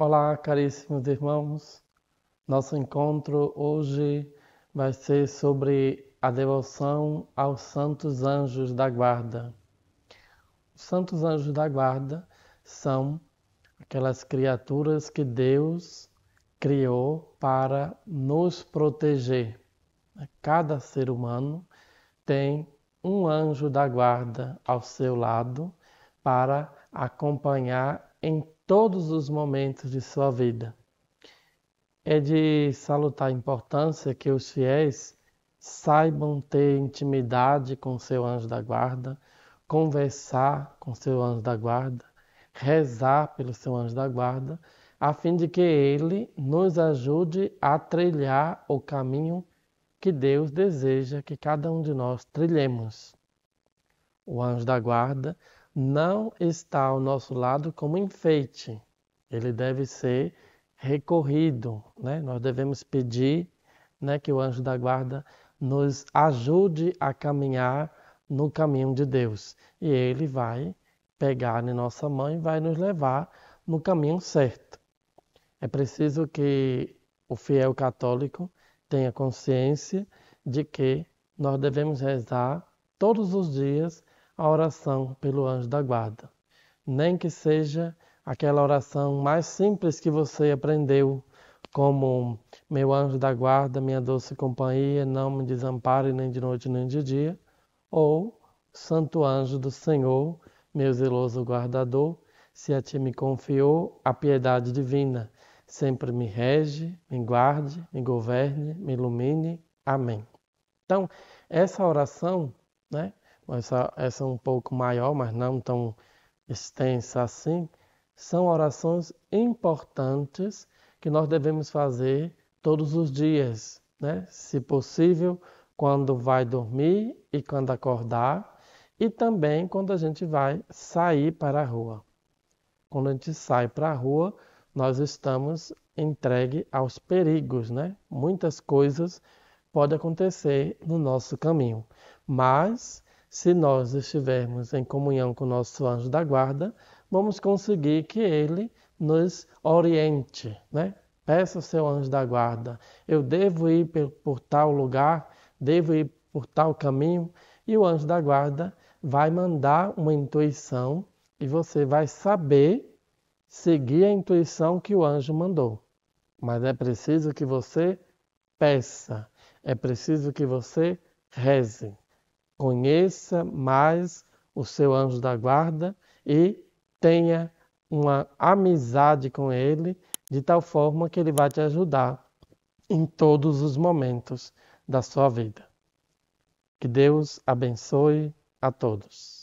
Olá, caríssimos irmãos. Nosso encontro hoje vai ser sobre a devoção aos Santos Anjos da Guarda. Os Santos Anjos da Guarda são aquelas criaturas que Deus criou para nos proteger. Cada ser humano tem um anjo da guarda ao seu lado para acompanhar em todos os momentos de sua vida. É de salutar importância que os fiéis saibam ter intimidade com seu anjo da guarda, conversar com seu anjo da guarda, rezar pelo seu anjo da guarda, a fim de que ele nos ajude a trilhar o caminho que Deus deseja que cada um de nós trilhemos. O anjo da guarda não está ao nosso lado como enfeite. Ele deve ser recorrido, né? Nós devemos pedir, né, que o anjo da guarda nos ajude a caminhar no caminho de Deus. E ele vai pegar em nossa mão e vai nos levar no caminho certo. É preciso que o fiel católico tenha consciência de que nós devemos rezar todos os dias a oração pelo anjo da guarda. Nem que seja aquela oração mais simples que você aprendeu, como meu anjo da guarda, minha doce companhia, não me desampare nem de noite nem de dia, ou Santo anjo do Senhor, meu zeloso guardador, se a ti me confiou a piedade divina, sempre me rege, me guarde, me governe, me ilumine. Amém. Então, essa oração, né, essa, essa é um pouco maior, mas não tão extensa assim, são orações importantes que nós devemos fazer todos os dias, né? se possível, quando vai dormir e quando acordar, e também quando a gente vai sair para a rua. Quando a gente sai para a rua, nós estamos entregue aos perigos, né? Muitas coisas podem acontecer no nosso caminho, mas se nós estivermos em comunhão com o nosso anjo da guarda, vamos conseguir que ele nos oriente, né? Peça ao seu anjo da guarda, eu devo ir por tal lugar, devo ir por tal caminho, e o anjo da guarda vai mandar uma intuição e você vai saber seguir a intuição que o anjo mandou. Mas é preciso que você peça, é preciso que você reze conheça mais o seu anjo da guarda e tenha uma amizade com ele, de tal forma que ele vai te ajudar em todos os momentos da sua vida. Que Deus abençoe a todos.